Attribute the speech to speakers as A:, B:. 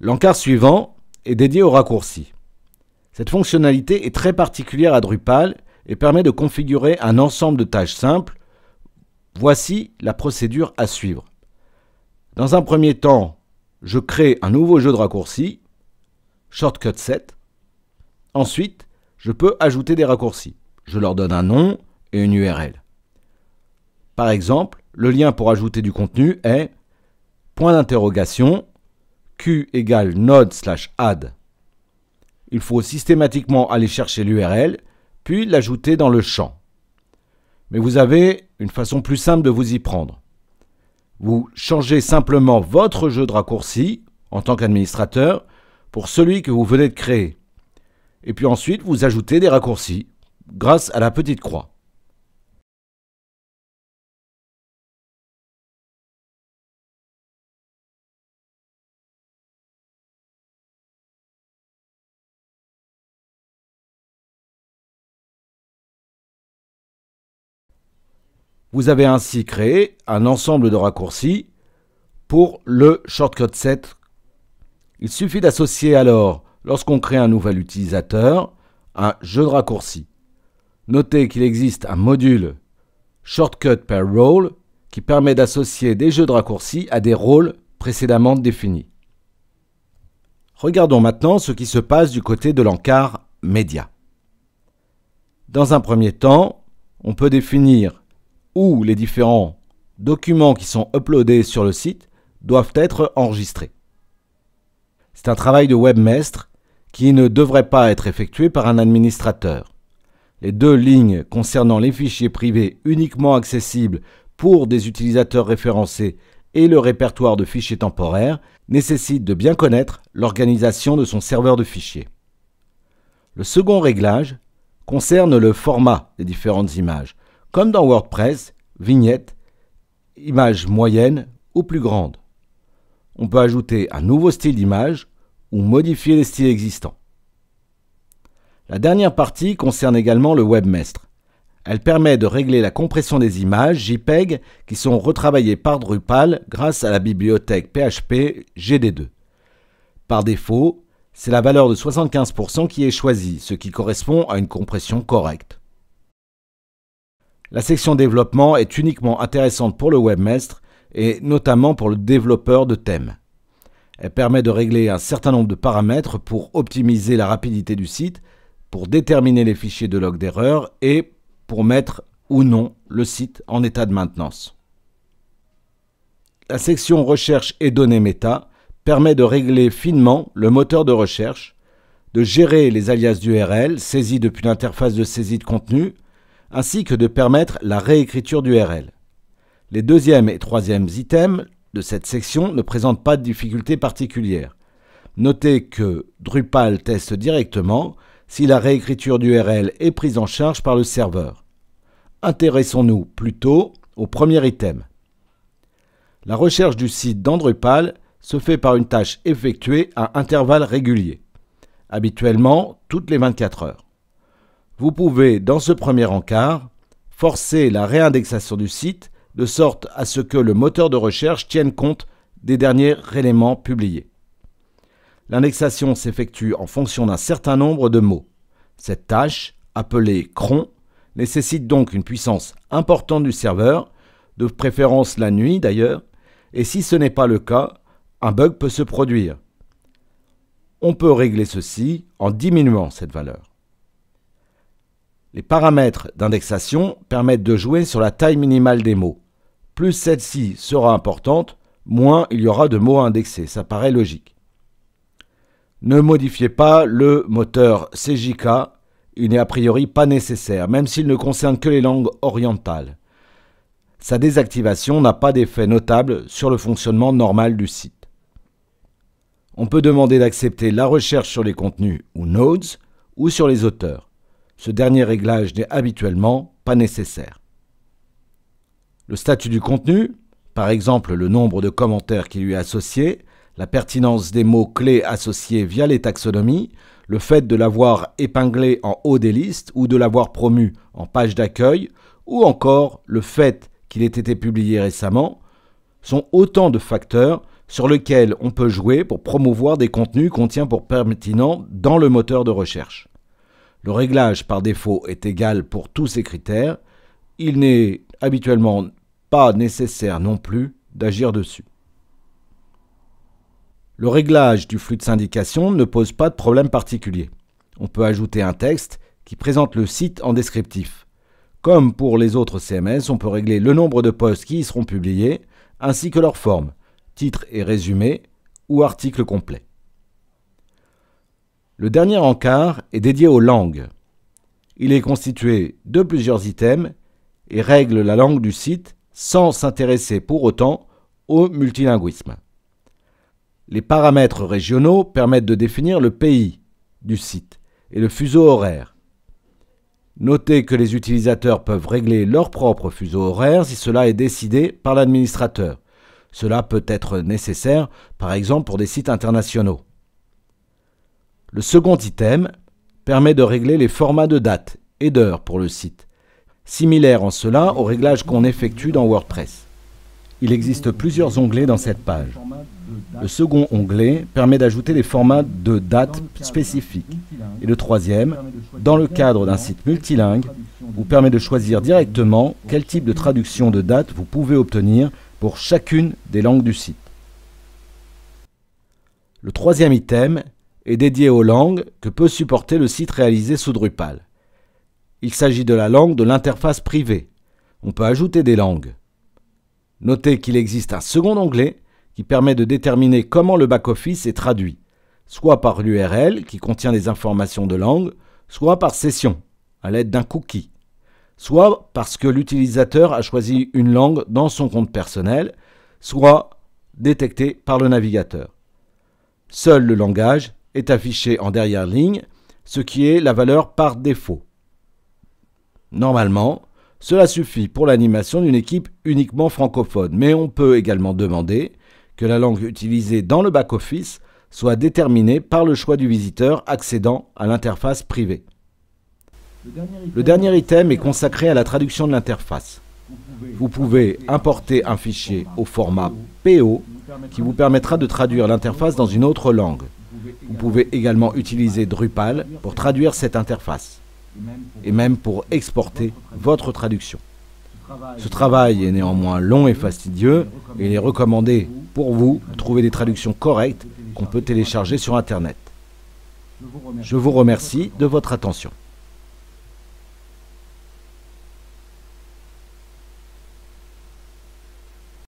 A: L'encart suivant est dédié au raccourci. Cette fonctionnalité est très particulière à Drupal et permet de configurer un ensemble de tâches simples. Voici la procédure à suivre. Dans un premier temps, je crée un nouveau jeu de raccourcis, Shortcut Set. Ensuite, je peux ajouter des raccourcis. Je leur donne un nom et une URL. Par exemple, le lien pour ajouter du contenu est point d'interrogation Q égale node slash add, il faut systématiquement aller chercher l'URL, puis l'ajouter dans le champ. Mais vous avez une façon plus simple de vous y prendre. Vous changez simplement votre jeu de raccourcis en tant qu'administrateur pour celui que vous venez de créer. Et puis ensuite, vous ajoutez des raccourcis grâce à la petite croix. Vous avez ainsi créé un ensemble de raccourcis pour le shortcut set. Il suffit d'associer alors, lorsqu'on crée un nouvel utilisateur, un jeu de raccourcis. Notez qu'il existe un module Shortcut per Role qui permet d'associer des jeux de raccourcis à des rôles précédemment définis. Regardons maintenant ce qui se passe du côté de l'encart média. Dans un premier temps, on peut définir les différents documents qui sont uploadés sur le site doivent être enregistrés. C'est un travail de webmestre qui ne devrait pas être effectué par un administrateur. Les deux lignes concernant les fichiers privés uniquement accessibles pour des utilisateurs référencés et le répertoire de fichiers temporaires nécessitent de bien connaître l'organisation de son serveur de fichiers. Le second réglage concerne le format des différentes images. Comme dans WordPress, vignette, image moyenne ou plus grande. On peut ajouter un nouveau style d'image ou modifier les styles existants. La dernière partie concerne également le webmestre. Elle permet de régler la compression des images JPEG qui sont retravaillées par Drupal grâce à la bibliothèque PHP GD2. Par défaut, c'est la valeur de 75% qui est choisie, ce qui correspond à une compression correcte. La section développement est uniquement intéressante pour le webmestre et notamment pour le développeur de thèmes. Elle permet de régler un certain nombre de paramètres pour optimiser la rapidité du site, pour déterminer les fichiers de log d'erreur et pour mettre ou non le site en état de maintenance. La section Recherche et données méta permet de régler finement le moteur de recherche, de gérer les alias d'URL saisis depuis l'interface de saisie de contenu ainsi que de permettre la réécriture du Les deuxièmes et troisièmes items de cette section ne présentent pas de difficultés particulières. Notez que Drupal teste directement si la réécriture du est prise en charge par le serveur. Intéressons-nous plutôt au premier item. La recherche du site dans Drupal se fait par une tâche effectuée à intervalles réguliers, habituellement toutes les 24 heures. Vous pouvez, dans ce premier encart, forcer la réindexation du site de sorte à ce que le moteur de recherche tienne compte des derniers éléments publiés. L'indexation s'effectue en fonction d'un certain nombre de mots. Cette tâche, appelée cron, nécessite donc une puissance importante du serveur, de préférence la nuit d'ailleurs, et si ce n'est pas le cas, un bug peut se produire. On peut régler ceci en diminuant cette valeur. Les paramètres d'indexation permettent de jouer sur la taille minimale des mots. Plus celle-ci sera importante, moins il y aura de mots à indexer, ça paraît logique. Ne modifiez pas le moteur CJK, il n'est a priori pas nécessaire, même s'il ne concerne que les langues orientales. Sa désactivation n'a pas d'effet notable sur le fonctionnement normal du site. On peut demander d'accepter la recherche sur les contenus ou nodes ou sur les auteurs. Ce dernier réglage n'est habituellement pas nécessaire. Le statut du contenu, par exemple le nombre de commentaires qui lui est associé, la pertinence des mots clés associés via les taxonomies, le fait de l'avoir épinglé en haut des listes ou de l'avoir promu en page d'accueil, ou encore le fait qu'il ait été publié récemment, sont autant de facteurs sur lesquels on peut jouer pour promouvoir des contenus qu'on tient pour pertinents dans le moteur de recherche. Le réglage par défaut est égal pour tous ces critères. Il n'est habituellement pas nécessaire non plus d'agir dessus. Le réglage du flux de syndication ne pose pas de problème particulier. On peut ajouter un texte qui présente le site en descriptif. Comme pour les autres CMS, on peut régler le nombre de postes qui y seront publiés, ainsi que leur forme, titre et résumé, ou article complet. Le dernier encart est dédié aux langues. Il est constitué de plusieurs items et règle la langue du site sans s'intéresser pour autant au multilinguisme. Les paramètres régionaux permettent de définir le pays du site et le fuseau horaire. Notez que les utilisateurs peuvent régler leur propre fuseau horaire si cela est décidé par l'administrateur. Cela peut être nécessaire, par exemple, pour des sites internationaux. Le second item permet de régler les formats de date et d'heure pour le site, similaire en cela aux réglages qu'on effectue dans WordPress. Il existe plusieurs onglets dans cette page. Le second onglet permet d'ajouter les formats de date spécifiques. Et le troisième, dans le cadre d'un site multilingue, vous permet de choisir directement quel type de traduction de date vous pouvez obtenir pour chacune des langues du site. Le troisième item est dédié aux langues que peut supporter le site réalisé sous Drupal. Il s'agit de la langue de l'interface privée. On peut ajouter des langues. Notez qu'il existe un second onglet qui permet de déterminer comment le back-office est traduit, soit par l'URL qui contient des informations de langue, soit par session, à l'aide d'un cookie, soit parce que l'utilisateur a choisi une langue dans son compte personnel, soit détecté par le navigateur. Seul le langage est affiché en dernière ligne, ce qui est la valeur par défaut. Normalement, cela suffit pour l'animation d'une équipe uniquement francophone, mais on peut également demander que la langue utilisée dans le back-office soit déterminée par le choix du visiteur accédant à l'interface privée. Le dernier item est consacré à la traduction de l'interface. Vous pouvez importer un fichier au format PO qui vous permettra de traduire l'interface dans une autre langue. Vous pouvez également utiliser Drupal pour traduire cette interface et même pour exporter votre traduction. Ce travail est néanmoins long et fastidieux et il est recommandé pour vous de trouver des traductions correctes qu'on peut télécharger sur Internet. Je vous remercie de votre attention.